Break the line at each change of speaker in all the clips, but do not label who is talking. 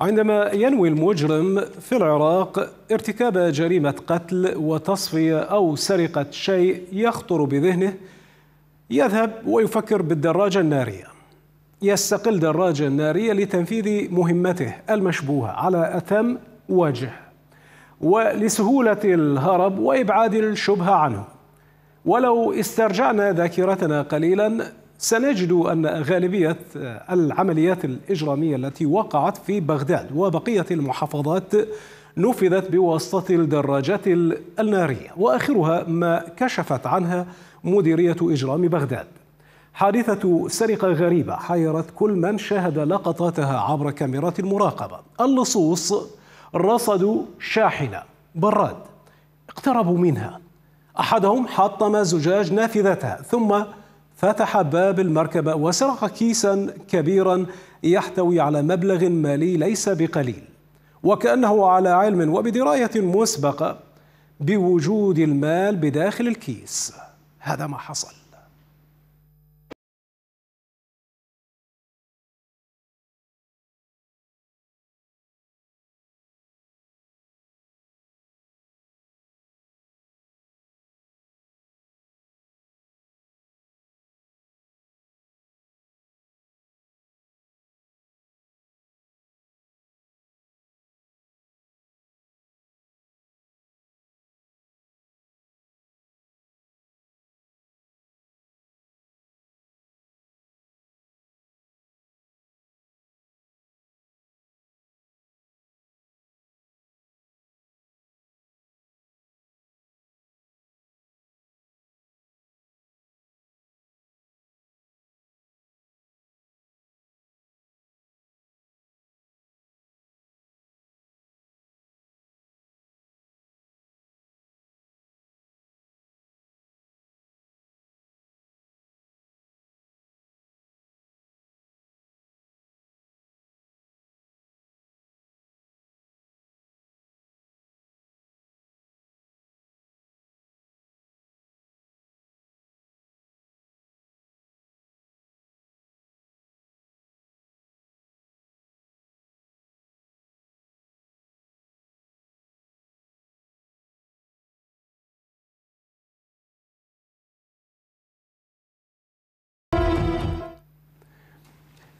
عندما ينوي المجرم في العراق ارتكاب جريمة قتل وتصفية أو سرقة شيء يخطر بذهنه يذهب ويفكر بالدراجة النارية يستقل دراجة نارية لتنفيذ مهمته المشبوهة على أتم وجه ولسهولة الهرب وإبعاد الشبهة عنه ولو استرجعنا ذاكرتنا قليلا سنجد أن غالبية العمليات الإجرامية التي وقعت في بغداد وبقية المحافظات نفذت بواسطة الدراجات النارية وآخرها ما كشفت عنها مديرية إجرام بغداد حادثة سرقة غريبة حيرت كل من شاهد لقطاتها عبر كاميرات المراقبة اللصوص رصدوا شاحنة براد اقتربوا منها أحدهم حطم زجاج نافذتها ثم فتح باب المركبة وسرق كيسا كبيرا يحتوي على مبلغ مالي ليس بقليل وكأنه على علم وبدراية مسبقة
بوجود المال بداخل الكيس هذا ما حصل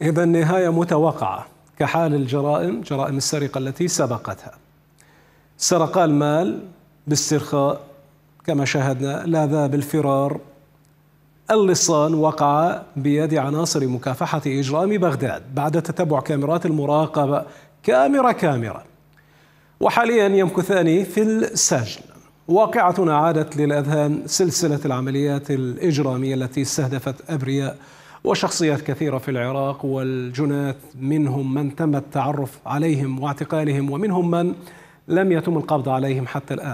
إذا النهاية متوقعة كحال
الجرائم جرائم السرقة التي سبقتها سرقا المال باسترخاء كما شاهدنا لاذا بالفرار اللصان وقع بيد عناصر مكافحة إجرام بغداد بعد تتبع كاميرات المراقبة كاميرا كاميرا وحاليا يمكثان في السجن واقعة عادت للأذهان سلسلة العمليات الإجرامية التي استهدفت أبرياء وشخصيات كثيرة في العراق والجنات منهم من تم التعرف عليهم واعتقالهم ومنهم من لم يتم القبض عليهم حتى الآن